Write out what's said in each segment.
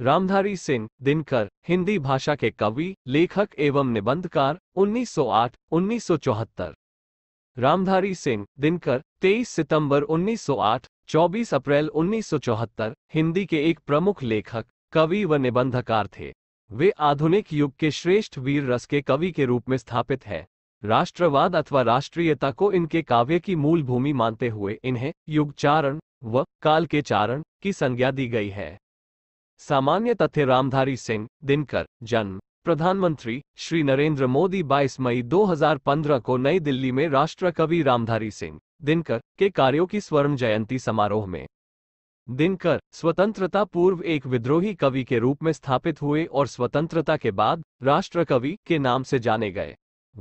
रामधारी सिंह दिनकर हिंदी भाषा के कवि लेखक एवं निबंधकार 1908-1974 रामधारी सिंह दिनकर 23 सितंबर 1908 24 अप्रैल 1974 हिंदी के एक प्रमुख लेखक कवि व निबंधकार थे वे आधुनिक युग के श्रेष्ठ वीर रस के कवि के रूप में स्थापित हैं राष्ट्रवाद अथवा राष्ट्रीयता को इनके काव्य की मूल भूमि मानते हुए इन्हें युग चारण व काल के चारण की संज्ञा दी गई है सामान्य तथ्य रामधारी सिंह दिनकर जन्म प्रधानमंत्री श्री नरेंद्र मोदी 22 मई 2015 को नई दिल्ली में राष्ट्र कवि रामधारी सिंह दिनकर के कार्यों की स्वर्ण जयंती समारोह में दिनकर स्वतंत्रता पूर्व एक विद्रोही कवि के रूप में स्थापित हुए और स्वतंत्रता के बाद राष्ट्र कवि के नाम से जाने गए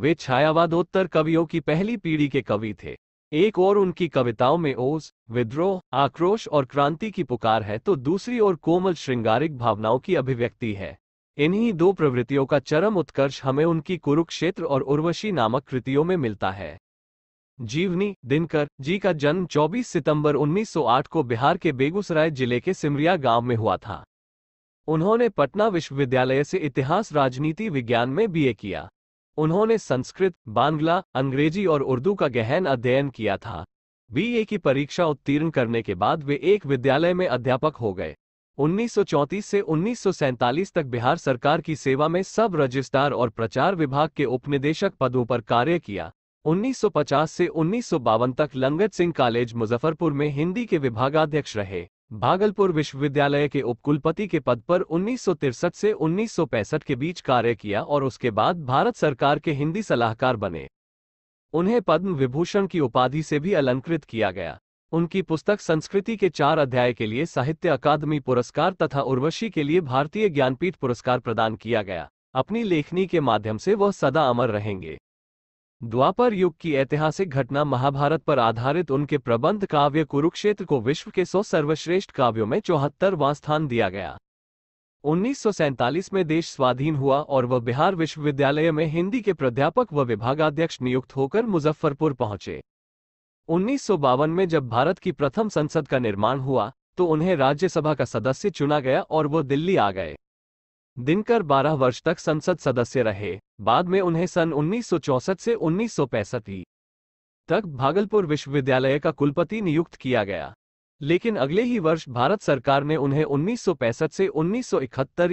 वे छायावादोत्तर कवियों की पहली पीढ़ी के कवि थे एक ओर उनकी कविताओं में ओस विद्रोह आक्रोश और क्रांति की पुकार है तो दूसरी ओर कोमल श्रृंगारिक भावनाओं की अभिव्यक्ति है इन्हीं दो प्रवृत्तियों का चरम उत्कर्ष हमें उनकी कुरुक्षेत्र और उर्वशी नामक कृतियों में मिलता है जीवनी दिनकर जी का जन्म 24 सितंबर 1908 को बिहार के बेगूसराय जिले के सिमरिया गांव में हुआ था उन्होंने पटना विश्वविद्यालय से इतिहास राजनीति विज्ञान में बीए किया उन्होंने संस्कृत बांग्ला अंग्रेजी और उर्दू का गहन अध्ययन किया था बीए की परीक्षा उत्तीर्ण करने के बाद वे एक विद्यालय में अध्यापक हो गए 1934 से उन्नीस तक बिहार सरकार की सेवा में सब रजिस्ट्रार और प्रचार विभाग के उपनिदेशक पदों पर कार्य किया 1950 से उन्नीस तक लंगत सिंह कॉलेज मुजफ्फरपुर में हिंदी के विभागाध्यक्ष रहे भागलपुर विश्वविद्यालय के उपकुलपति के पद पर उन्नीस से उन्नीस के बीच कार्य किया और उसके बाद भारत सरकार के हिंदी सलाहकार बने उन्हें पद्म विभूषण की उपाधि से भी अलंकृत किया गया उनकी पुस्तक संस्कृति के चार अध्याय के लिए साहित्य अकादमी पुरस्कार तथा उर्वशी के लिए भारतीय ज्ञानपीठ पुरस्कार प्रदान किया गया अपनी लेखनी के माध्यम से वह सदा अमर रहेंगे द्वापर युग की ऐतिहासिक घटना महाभारत पर आधारित उनके प्रबंध काव्य कुरुक्षेत्र को विश्व के सौ सर्वश्रेष्ठ काव्यों में चौहत्तरवां स्थान दिया गया उन्नीस में देश स्वाधीन हुआ और वह बिहार विश्वविद्यालय में हिंदी के प्राध्यापक व विभागाध्यक्ष नियुक्त होकर मुजफ्फरपुर पहुंचे उन्नीस में जब भारत की प्रथम संसद का निर्माण हुआ तो उन्हें राज्यसभा का सदस्य चुना गया और वो दिल्ली आ गए दिनकर 12 वर्ष तक संसद सदस्य रहे बाद में उन्हें सन उन्नीस से उन्नीस तक भागलपुर विश्वविद्यालय का कुलपति नियुक्त किया गया लेकिन अगले ही वर्ष भारत सरकार ने उन्हें उन्नीस से उन्नीस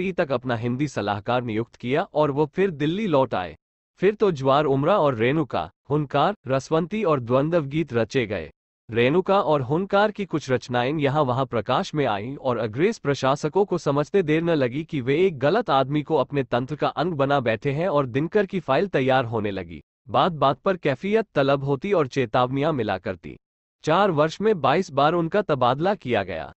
ई तक अपना हिंदी सलाहकार नियुक्त किया और वो फिर दिल्ली लौट आए फिर तो ज्वार उमरा और रेणुका हुनकार रसवंती और द्वंद्व गीत रचे गए रेणुका और हुनकार की कुछ रचनाएं यहाँ वहाँ प्रकाश में आईं और अग्रेस प्रशासकों को समझते देर न लगी कि वे एक गलत आदमी को अपने तंत्र का अंग बना बैठे हैं और दिनकर की फाइल तैयार होने लगी बात बात पर कैफियत तलब होती और चेतावनियां मिला करती चार वर्ष में 22 बार उनका तबादला किया गया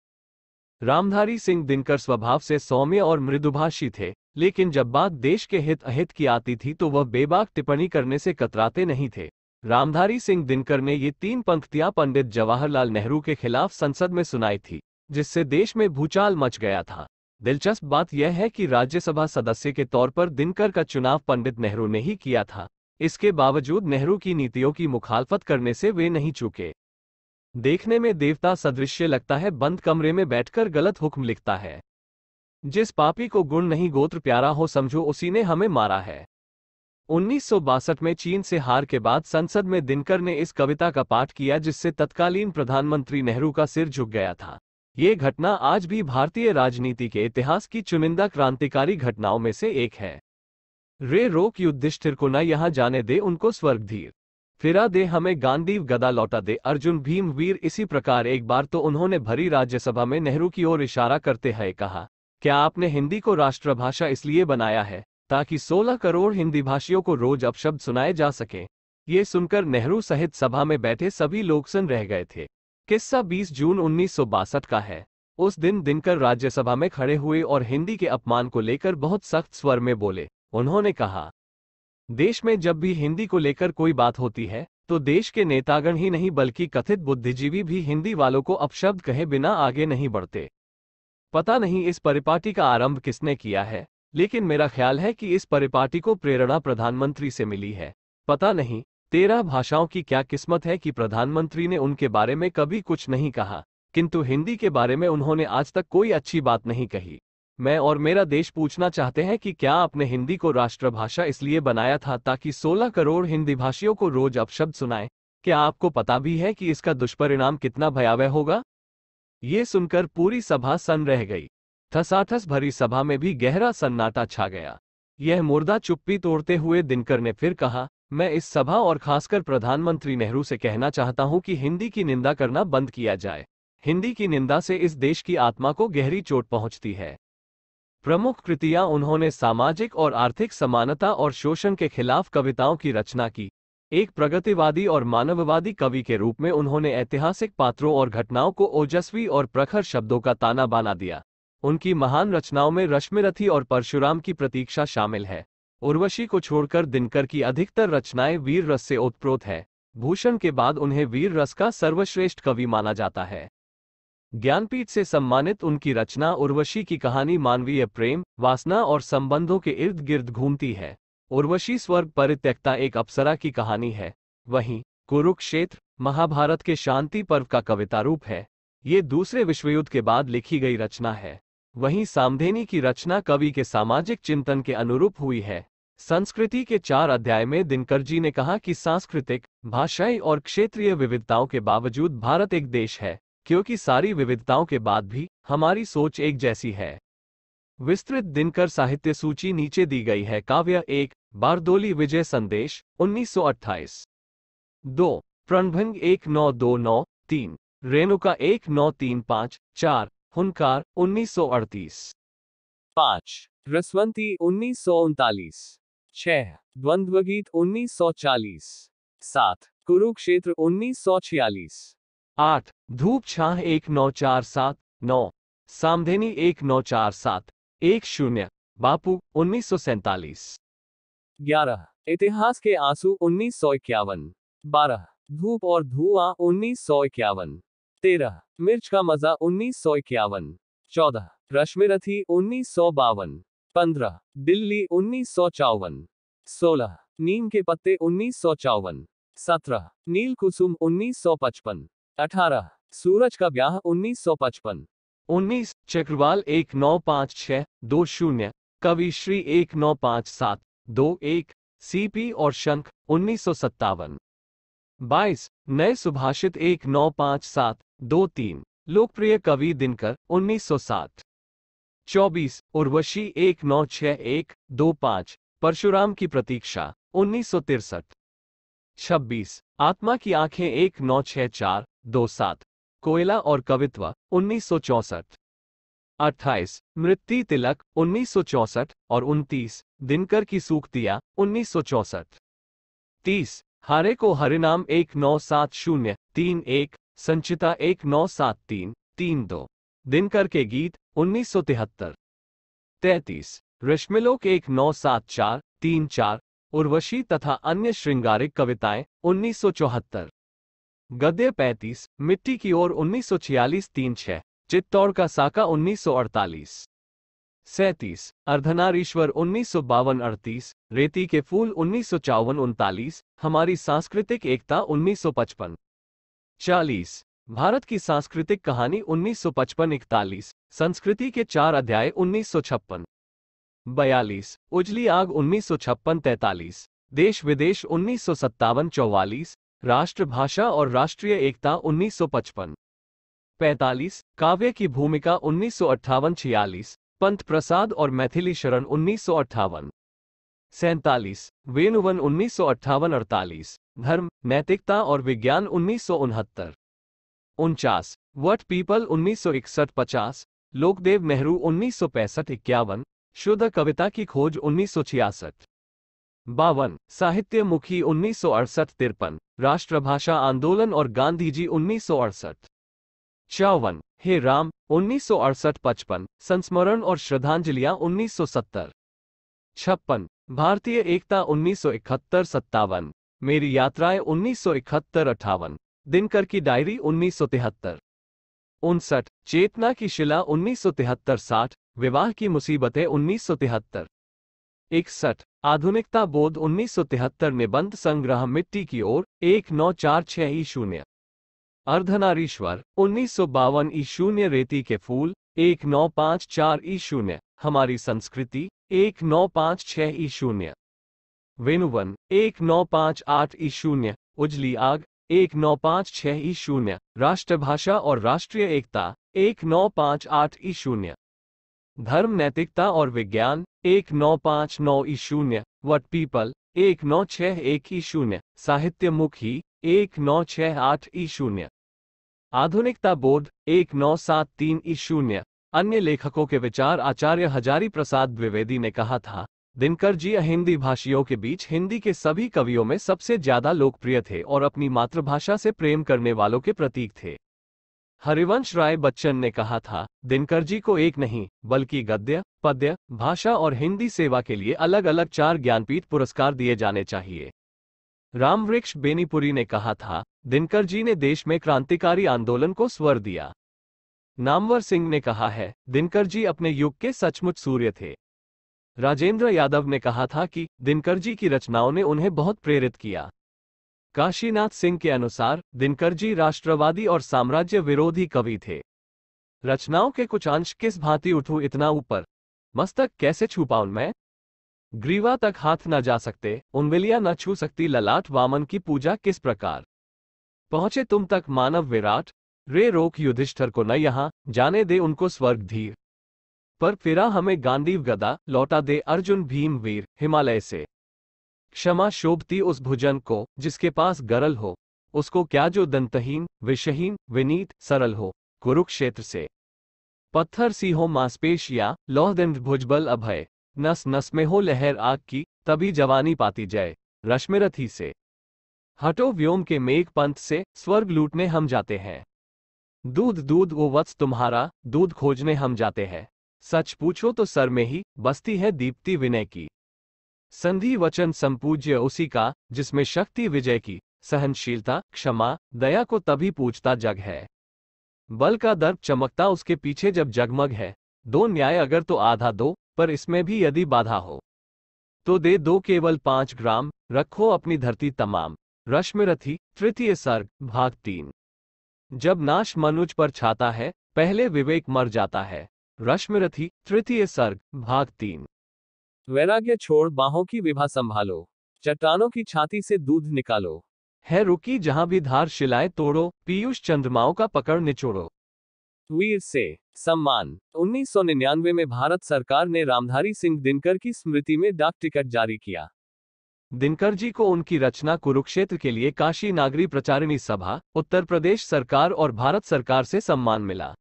रामधारी सिंह दिनकर स्वभाव से सौम्य और मृदुभाषी थे लेकिन जब बात देश के हित अहित की आती थी तो वह बेबाक टिप्पणी करने से कतराते नहीं थे रामधारी सिंह दिनकर ने ये तीन पंक्तियां पंडित जवाहरलाल नेहरू के खिलाफ संसद में सुनाई थी जिससे देश में भूचाल मच गया था दिलचस्प बात यह है कि राज्यसभा सदस्य के तौर पर दिनकर का चुनाव पंडित नेहरू ने ही किया था इसके बावजूद नेहरू की नीतियों की मुखालफत करने से वे नहीं चूके देखने में देवता सदृश्य लगता है बंद कमरे में बैठकर गलत हुक्म लिखता है जिस पापी को गुण नहीं गोत्र प्यारा हो समझो उसी ने हमें मारा है उन्नीस में चीन से हार के बाद संसद में दिनकर ने इस कविता का पाठ किया जिससे तत्कालीन प्रधानमंत्री नेहरू का सिर झुक गया था ये घटना आज भी भारतीय राजनीति के इतिहास की चुनिंदा क्रांतिकारी घटनाओं में से एक है रे रोक युद्धिष्ठिर को न यहाँ जाने दे उनको स्वर्गधीर फिरा दे हमें गांधीव गदा लौटा दे अर्जुन भीम वीर इसी प्रकार एक बार तो उन्होंने भरी राज्यसभा में नेहरू की ओर इशारा करते हुए कहा क्या आपने हिंदी को राष्ट्रभाषा इसलिए बनाया है ताकि 16 करोड़ हिंदी भाषियों को रोज अपशब्द सुनाए जा सके ये सुनकर नेहरू सहित सभा में बैठे सभी लोग सुन रह गए थे किस्सा 20 जून उन्नीस का है उस दिन दिनकर राज्यसभा में खड़े हुए और हिंदी के अपमान को लेकर बहुत सख्त स्वर में बोले उन्होंने कहा देश में जब भी हिंदी को लेकर कोई बात होती है तो देश के नेतागण ही नहीं बल्कि कथित बुद्धिजीवी भी हिंदी वालों को अपशब्द कहे बिना आगे नहीं बढ़ते पता नहीं इस परिपाटी का आरंभ किसने किया है लेकिन मेरा ख्याल है कि इस परिपाटी को प्रेरणा प्रधानमंत्री से मिली है पता नहीं तेरह भाषाओं की क्या किस्मत है कि प्रधानमंत्री ने उनके बारे में कभी कुछ नहीं कहा किंतु हिंदी के बारे में उन्होंने आज तक कोई अच्छी बात नहीं कही मैं और मेरा देश पूछना चाहते हैं कि क्या आपने हिंदी को राष्ट्रभाषा इसलिए बनाया था ताकि 16 करोड़ हिंदी भाषियों को रोज अपशब्द सुनाए क्या आपको पता भी है कि इसका दुष्परिणाम कितना भयावह होगा ये सुनकर पूरी सभा सन रह गई थसाथस भरी सभा में भी गहरा सन्नाटा छा गया यह मुर्दा चुप्पी तोड़ते हुए दिनकर ने फिर कहा मैं इस सभा और खासकर प्रधानमंत्री नेहरू से कहना चाहता हूं कि हिंदी की निंदा करना बंद किया जाए हिंदी की निंदा से इस देश की आत्मा को गहरी चोट पहुंचती है प्रमुख कृतियां उन्होंने सामाजिक और आर्थिक समानता और शोषण के खिलाफ कविताओं की रचना की एक प्रगतिवादी और मानववादी कवि के रूप में उन्होंने ऐतिहासिक पात्रों और घटनाओं को ओजस्वी और प्रखर शब्दों का ताना बाना दिया उनकी महान रचनाओं में रश्मिरथी और परशुराम की प्रतीक्षा शामिल है उर्वशी को छोड़कर दिनकर की अधिकतर रचनाएं वीर रस से उत्प्रोत है भूषण के बाद उन्हें वीर रस का सर्वश्रेष्ठ कवि माना जाता है ज्ञानपीठ से सम्मानित उनकी रचना उर्वशी की कहानी मानवीय प्रेम वासना और संबंधों के इर्द गिर्द घूमती है उर्वशी स्वर्ग परित्यक्ता एक अप्सरा की कहानी है वहीं कुरुक्षेत्र महाभारत के शांति पर्व का कविता रूप है ये दूसरे विश्वयुद्ध के बाद लिखी गई रचना है वहीं सामधेनी की रचना कवि के सामाजिक चिंतन के अनुरूप हुई है संस्कृति के चार अध्याय में दिनकर जी ने कहा कि सांस्कृतिक भाषाई और क्षेत्रीय विविधताओं के बावजूद भारत एक देश है क्योंकि सारी विविधताओं के बाद भी हमारी सोच एक जैसी है विस्तृत दिनकर साहित्य सूची नीचे दी गई है काव्य एक बारदोली विजय संदेश 1928 दो प्रणभंग एक नौ दो नौ तीन रेणुका एक नौ तीन पाँच चार हुनकार उन्नीस सौ अड़तीस पांच रसवंती उन्नीस सौ उनतालीस छह द्वंद्व गीत उन्नीस सौ चालीस सात कुरुक्षेत्र उन्नीस सौ छियालीस आठ धूप छाह एक नौ चार सात नौ सामधेनी एक नौ चार सात एक शून्य बापू उन्नीस सौ सैतालीस ग्यारह इतिहास के आंसू उन्नीस सौ इक्यावन बारह धूप और धुआं उन्नीस सौ इक्यावन तेरह मिर्च का मजा उन्नीस सौ इक्यावन चौदह रश्मिरथी उन्नीस सौ बावन पंद्रह दिल्ली उन्नीस सौ चौवन सोलह नीम के पत्ते उन्नीस सौ चौवन सत्रह नील कुसुम उन्नीस सौ पचपन अठारह सूरज का ब्याह उन्नीस सौ पचपन उन्नीस चक्रवाल एक नौ पाँच छः दो शून्य कविश्री एक नौ पाँच सात दो एक सीपी और शंख उन्नीस सौ सत्तावन बाईस नए सुभाषित एक नौ पाँच सात दो तीन लोकप्रिय कवि दिनकर उन्नीस सौ सात चौबीस उर्वशी एक नौ छह एक दो पाँच परशुराम की प्रतीक्षा उन्नीस सौ तिरसठ छब्बीस आत्मा की आंखें एक नौ छह चार दो सात कोयला और कवित्व उन्नीस सौ चौसठ अट्ठाईस मृत्यु तिलक उन्नीस सौ चौसठ और उनतीस दिनकर की सूक्तियां उन्नीस सौ चौसठ तीस हारे को हरिनाम एक नौ सात शून्य तीन एक संचिता एक नौ सात तीन तीन दो दिनकर के गीत उन्नीस सौ तिहत्तर तैतीस रश्मिलोक एक नौ सात चार तीन चार उर्वशी तथा अन्य श्रृंगारिक कविताएं उन्नीस सौ चौहत्तर गद्य पैंतीस मिट्टी की ओर उन्नीस सौ छियालीस तीन छह चित्तौड़ का साका उन्नीस सौ अड़तालीस सैतीस अर्धनारीश्वर उन्नीस सौ बावन अड़तीस रेती के फूल उन्नीस सौ चौवन उनतालीस हमारी सांस्कृतिक एकता उन्नीस सौ पचपन चालीस भारत की सांस्कृतिक कहानी उन्नीस सौ पचपन इकतालीस संस्कृति के चार अध्याय उन्नीस सौ छप्पन बयालीस उजली आग उन्नीस सौ छप्पन तैतालीस देश विदेश उन्नीस सौ सत्तावन चौवालीस राष्ट्रभाषा और राष्ट्रीय एकता उन्नीस सौ पचपन पैंतालीस काव्य की भूमिका उन्नीस सौ अट्ठावन छियालीस पंत प्रसाद और मैथिली शरण उन्नीस सौ अट्ठावन सैतालीस वेणुवन उन्नीस सौ अट्ठावन अड़तालीस धर्म नैतिकता और विज्ञान उन्नीस सौ उनहत्तर उनचास वट पीपल उन्नीस सौ इकसठ पचास लोकदेव नेहरू उन्नीस सौ पैंसठ इक्यावन शुद्ध कविता की खोज उन्नीस सौ छियासठ बावन साहित्य मुखी उन्नीस सौ अड़सठ तिरपन राष्ट्रभाषा आंदोलन और गांधी जी उन्नीस सौ अड़सठ चौवन हे राम उन्नीस सौ अड़सठ पचपन संस्मरण और श्रद्धांजलियां 1970 छप्पन भारतीय एकता उन्नीस सौ इकहत्तर सत्तावन मेरी यात्राएं उन्नीस सौ इकहत्तर अठावन दिनकर की डायरी उन्नीस सौ तिहत्तर उनसठ चेतना की शिला उन्नीस सौ तिहत्तर साठ विवाह की मुसीबतें उन्नीस सौ तिहत्तर इकसठ आधुनिकता बोध उन्नीस सौ तिहत्तर निबंध संग्रह मिट्टी की ओर एक नौ चार छह शून्य अर्धनारीश्वर उन्नीस सौ बावन ई शून्य रेती के फूल एक नौ पाँच चार ई शून्य हमारी संस्कृति एक नौ पाँच छः ई शून्य एक नौ पाँच आठ ई शून्य उजली आग एक नौ पाँच छः ई शून्य राष्ट्रभाषा और राष्ट्रीय एकता एक नौ पाँच आठ ई शून्य धर्म नैतिकता और विज्ञान एक नौ पाँच नौ ई शून्य वट पीपल एक नौ छः एक ई शून्य साहित्य मुखी एक नौ छः आठ ई शून्य आधुनिकता बोध एक नौ सात तीन ई शून्य अन्य लेखकों के विचार आचार्य हजारी प्रसाद द्विवेदी ने कहा था दिनकर जी हिंदी भाषियों के बीच हिंदी के सभी कवियों में सबसे ज्यादा लोकप्रिय थे और अपनी मातृभाषा से प्रेम करने वालों के प्रतीक थे हरिवंश राय बच्चन ने कहा था दिनकर जी को एक नहीं बल्कि गद्य पद्य भाषा और हिंदी सेवा के लिए अलग अलग चार ज्ञानपीठ पुरस्कार दिए जाने चाहिए रामवृक्ष बेनीपुरी ने कहा था दिनकर जी ने देश में क्रांतिकारी आंदोलन को स्वर दिया नामवर सिंह ने कहा है दिनकर जी अपने युग के सचमुच सूर्य थे राजेंद्र यादव ने कहा था कि दिनकर जी की रचनाओं ने उन्हें बहुत प्रेरित किया काशीनाथ सिंह के अनुसार दिनकर जी राष्ट्रवादी और साम्राज्य विरोधी कवि थे रचनाओं के कुछ अंश किस भांति उठू इतना ऊपर मस्तक कैसे छुपाऊं मैं ग्रीवा तक हाथ न जा सकते उनविलिया न छू सकती ललाट वामन की पूजा किस प्रकार पहुंचे तुम तक मानव विराट रे रोक युधिष्ठर को न यहाँ जाने दे उनको स्वर्ग धीर पर फिरा हमें गांधीव गदा लौटा दे अर्जुन भीम वीर हिमालय से क्षमा शोभती उस भुजन को जिसके पास गरल हो उसको क्या जो दंतहीन विषहीन विनीत सरल हो कुरुक्षेत्र से पत्थर सी हो मांसपेश या लौहदंड भुजबल अभय नस नस में हो लहर आग की तभी जवानी पाती जय रश्मिरथी से हटो व्योम के मेघ पंथ से स्वर्ग लूटने हम जाते हैं दूध दूध वो वत्स तुम्हारा दूध खोजने हम जाते हैं सच पूछो तो सर में ही बसती है दीप्ति विनय की संधि वचन संपूज्य उसी का जिसमें शक्ति विजय की सहनशीलता क्षमा दया को तभी पूछता जग है बल का दर्प चमकता उसके पीछे जब जगमग है दो न्याय अगर तो आधा दो पर इसमें भी यदि बाधा हो तो दे दो केवल पांच ग्राम रखो अपनी धरती तमाम रश्मिरथी तृतीय सर्ग भाग तीन जब नाश मनुज पर छाता है पहले विवेक मर जाता है रश्मिरथी तृतीय सर्ग भाग तीन वैराग्य छोड़ बाहों की विभा संभालो चट्टानों की छाती से दूध निकालो है रुकी जहां भी धार शिलाएं तोड़ो पीयूष चंद्रमाओं का पकड़ निचोड़ो वीर से सम्मान 1999 में भारत सरकार ने रामधारी सिंह दिनकर की स्मृति में डाक टिकट जारी किया दिनकर जी को उनकी रचना कुरुक्षेत्र के लिए काशी नागरी प्रचारिणी सभा उत्तर प्रदेश सरकार और भारत सरकार से सम्मान मिला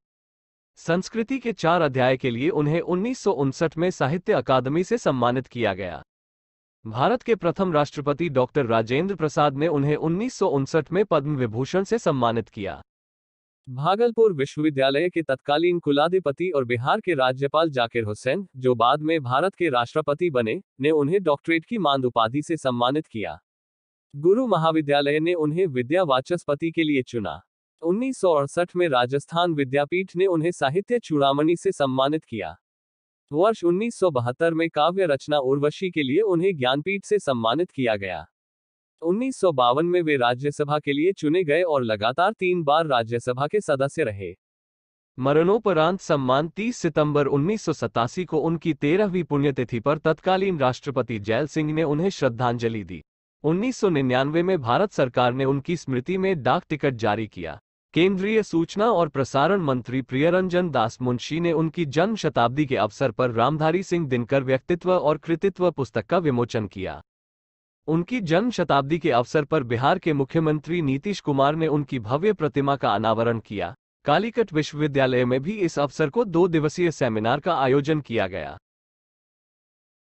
संस्कृति के चार अध्याय के लिए उन्हें उन्नीस में साहित्य अकादमी से सम्मानित किया गया भारत के प्रथम राष्ट्रपति डॉक्टर राजेंद्र प्रसाद ने उन्हें उन्नीस में पद्म विभूषण से सम्मानित किया भागलपुर विश्वविद्यालय के तत्कालीन कुलाधिपति और बिहार के राज्यपाल जाकिर हुसैन जो बाद में भारत के राष्ट्रपति बने ने उन्हें डॉक्टरेट की मांद उपाधि से सम्मानित किया गुरु महाविद्यालय ने उन्हें विद्या वाचस्पति के लिए चुना उन्नीस में राजस्थान विद्यापीठ ने उन्हें साहित्य चूड़ामणि से सम्मानित किया वर्ष 1972 में काव्य रचना उर्वशी के लिए उन्हें ज्ञानपीठ से सम्मानित किया गया उन्नीस में वे राज्यसभा के लिए चुने गए और लगातार तीन बार राज्यसभा के सदस्य रहे मरणोपरांत सम्मान 30 सितंबर उन्नीस को उनकी तेरहवीं पुण्यतिथि पर तत्कालीन राष्ट्रपति जैल सिंह ने उन्हें श्रद्धांजलि दी 1999 में भारत सरकार ने उनकी स्मृति में डाक टिकट जारी किया केंद्रीय सूचना और प्रसारण मंत्री प्रियरंजन दास मुंशी ने उनकी जन्म शताब्दी के अवसर पर रामधारी सिंह दिनकर व्यक्तित्व और कृतित्व पुस्तक का विमोचन किया उनकी जन्म शताब्दी के अवसर पर बिहार के मुख्यमंत्री नीतीश कुमार ने उनकी भव्य प्रतिमा का अनावरण किया कालीकट विश्वविद्यालय में भी इस अवसर को दो दिवसीय सेमिनार का आयोजन किया गया